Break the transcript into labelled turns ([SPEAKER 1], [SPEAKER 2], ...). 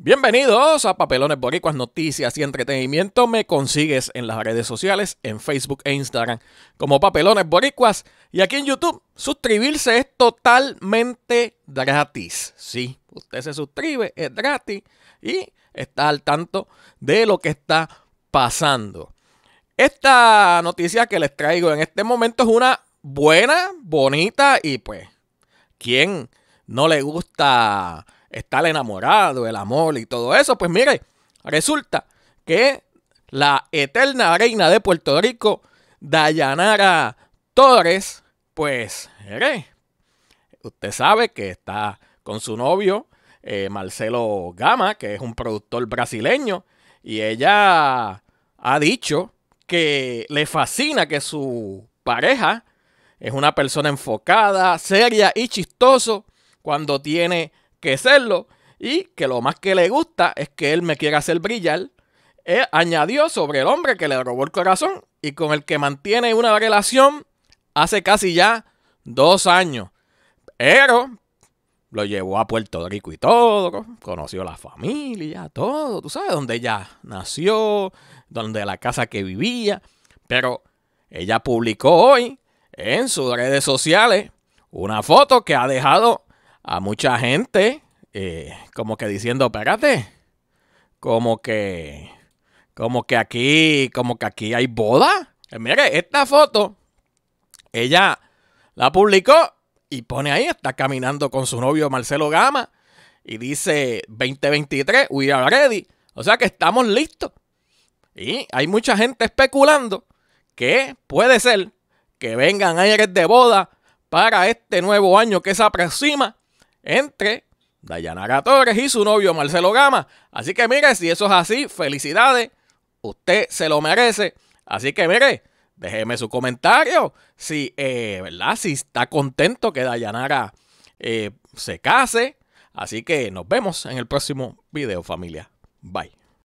[SPEAKER 1] Bienvenidos a Papelones Boricuas, noticias y entretenimiento. Me consigues en las redes sociales, en Facebook e Instagram, como Papelones Boricuas. Y aquí en YouTube, suscribirse es totalmente gratis. Sí, usted se suscribe, es gratis y está al tanto de lo que está pasando. Esta noticia que les traigo en este momento es una buena, bonita y pues, ¿quién no le gusta? está el enamorado, el amor y todo eso. Pues mire, resulta que la eterna reina de Puerto Rico, Dayanara Torres, pues, usted sabe que está con su novio, eh, Marcelo Gama, que es un productor brasileño, y ella ha dicho que le fascina que su pareja es una persona enfocada, seria y chistoso cuando tiene que serlo y que lo más que le gusta es que él me quiera hacer brillar. añadió sobre el hombre que le robó el corazón y con el que mantiene una relación hace casi ya dos años. Pero lo llevó a Puerto Rico y todo, conoció la familia, todo, tú sabes, dónde ella nació, donde la casa que vivía. Pero ella publicó hoy en sus redes sociales una foto que ha dejado a mucha gente eh, como que diciendo, espérate, como que, como que aquí, como que aquí hay boda. Eh, mire, esta foto, ella la publicó y pone ahí, está caminando con su novio Marcelo Gama y dice 2023, we are ready. O sea que estamos listos. Y hay mucha gente especulando que puede ser que vengan aires de boda para este nuevo año que se aproxima entre Dayanara Torres y su novio Marcelo Gama. Así que mire, si eso es así, felicidades, usted se lo merece. Así que mire, déjeme su comentario. Si, eh, Si está contento que Dayanara eh, se case. Así que nos vemos en el próximo video, familia. Bye.